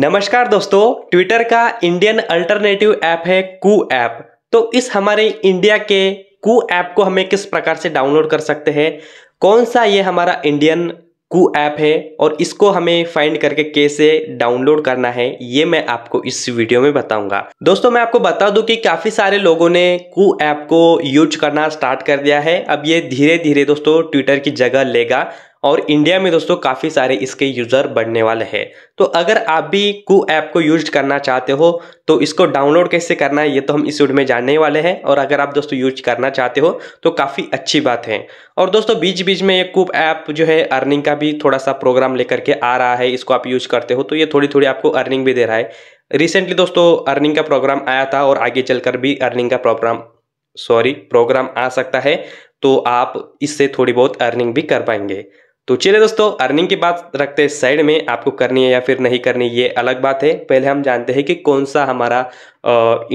नमस्कार दोस्तों ट्विटर का इंडियन अल्टरनेटिव ऐप है कू ऐप तो इस हमारे इंडिया के कू ऐप को हमें किस प्रकार से डाउनलोड कर सकते हैं कौन सा ये हमारा इंडियन कू ऐप है और इसको हमें फाइंड करके कैसे डाउनलोड करना है ये मैं आपको इस वीडियो में बताऊंगा दोस्तों मैं आपको बता दूं कि काफ़ी सारे लोगों ने कू ऐप को यूज करना स्टार्ट कर दिया है अब ये धीरे धीरे दोस्तों ट्विटर की जगह लेगा और इंडिया में दोस्तों काफ़ी सारे इसके यूज़र बढ़ने वाले हैं तो अगर आप भी कु ऐप को यूज करना चाहते हो तो इसको डाउनलोड कैसे करना है ये तो हम इस वीडियो में जानने वाले हैं और अगर आप दोस्तों यूज करना चाहते हो तो काफ़ी अच्छी बात है और दोस्तों बीच बीच में ये कूप ऐप जो है अर्निंग का भी थोड़ा सा प्रोग्राम लेकर के आ रहा है इसको आप यूज करते हो तो ये थोड़ी थोड़ी आपको अर्निंग भी दे रहा है रिसेंटली दोस्तों अर्निंग का प्रोग्राम आया था और आगे चलकर भी अर्निंग का प्रोग्राम सॉरी प्रोग्राम आ सकता है तो आप इससे थोड़ी बहुत अर्निंग भी कर पाएंगे तो चलिए दोस्तों अर्निंग की बात रखते हैं साइड में आपको करनी है या फिर नहीं करनी ये अलग बात है पहले हम जानते हैं कि कौन सा हमारा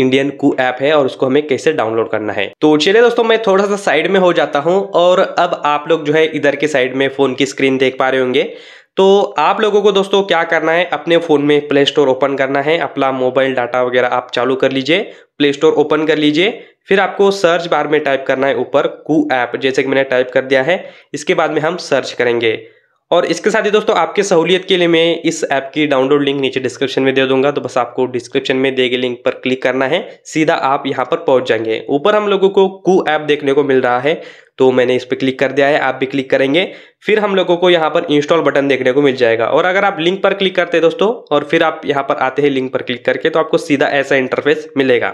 इंडियन कू ऐप है और उसको हमें कैसे डाउनलोड करना है तो चलिए दोस्तों मैं थोड़ा सा साइड में हो जाता हूँ और अब आप लोग जो है इधर के साइड में फ़ोन की स्क्रीन देख पा रहे होंगे तो आप लोगों को दोस्तों क्या करना है अपने फ़ोन में प्ले स्टोर ओपन करना है अपना मोबाइल डाटा वगैरह आप चालू कर लीजिए प्ले स्टोर ओपन कर लीजिए फिर आपको सर्च बार में टाइप करना है ऊपर कू ऐप जैसे कि मैंने टाइप कर दिया है इसके बाद में हम सर्च करेंगे और इसके साथ ही दोस्तों आपके सहूलियत के लिए मैं इस ऐप की डाउनलोड लिंक नीचे डिस्क्रिप्शन में दे दूंगा तो बस आपको डिस्क्रिप्शन में दिए गए लिंक पर क्लिक करना है सीधा आप यहाँ पर पहुँच जाएंगे ऊपर हम लोगों को कू ऐप देखने को मिल रहा है तो मैंने इस पर क्लिक कर दिया है आप भी क्लिक करेंगे फिर हम लोगों को यहाँ पर इंस्टॉल बटन देखने को मिल जाएगा और अगर आप लिंक पर क्लिक करते हैं दोस्तों और फिर आप यहाँ पर आते हैं लिंक पर क्लिक करके तो आपको सीधा ऐसा इंटरफेस मिलेगा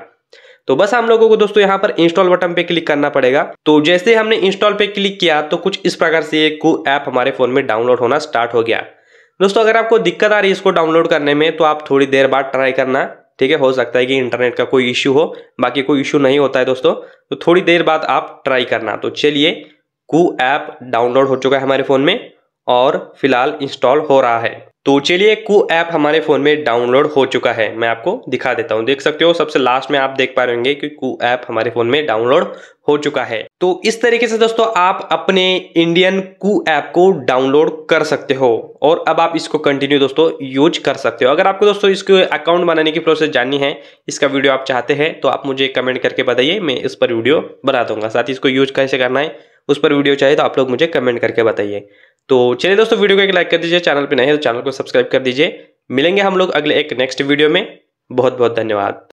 तो बस हम लोगों को दोस्तों यहाँ पर इंस्टॉल बटन पे क्लिक करना पड़ेगा तो जैसे हमने इंस्टॉल पे क्लिक किया तो कुछ इस प्रकार से एक ऐप हमारे फोन में डाउनलोड होना स्टार्ट हो गया दोस्तों अगर आपको दिक्कत आ रही है इसको डाउनलोड करने में तो आप थोड़ी देर बाद ट्राई करना ठीक है हो सकता है कि इंटरनेट का कोई इश्यू हो बाकी कोई इश्यू नहीं होता है दोस्तों तो थोड़ी देर बाद आप ट्राई करना तो चलिए कू ऐप डाउनलोड हो चुका है हमारे फ़ोन में और फिलहाल इंस्टॉल हो रहा है तो चलिए कु ऐप हमारे फ़ोन में डाउनलोड हो चुका है मैं आपको दिखा देता हूँ देख सकते हो सबसे लास्ट में आप देख पा रहे होंगे कि कु ऐप हमारे फ़ोन में डाउनलोड हो चुका है तो इस तरीके से दोस्तों आप अपने इंडियन कु ऐप को डाउनलोड कर सकते हो और अब आप इसको कंटिन्यू दोस्तों यूज कर सकते हो अगर आपको दोस्तों इसको अकाउंट बनाने की प्रोसेस जाननी है इसका वीडियो आप चाहते हैं तो आप मुझे कमेंट करके बताइए मैं इस पर वीडियो बना दूंगा साथ ही इसको यूज कैसे करना है उस पर वीडियो चाहिए तो आप लोग मुझे कमेंट करके बताइए तो चलिए दोस्तों वीडियो को एक लाइक कर दीजिए चैनल पर नहीं है तो चैनल को सब्सक्राइब कर दीजिए मिलेंगे हम लोग अगले एक नेक्स्ट वीडियो में बहुत बहुत धन्यवाद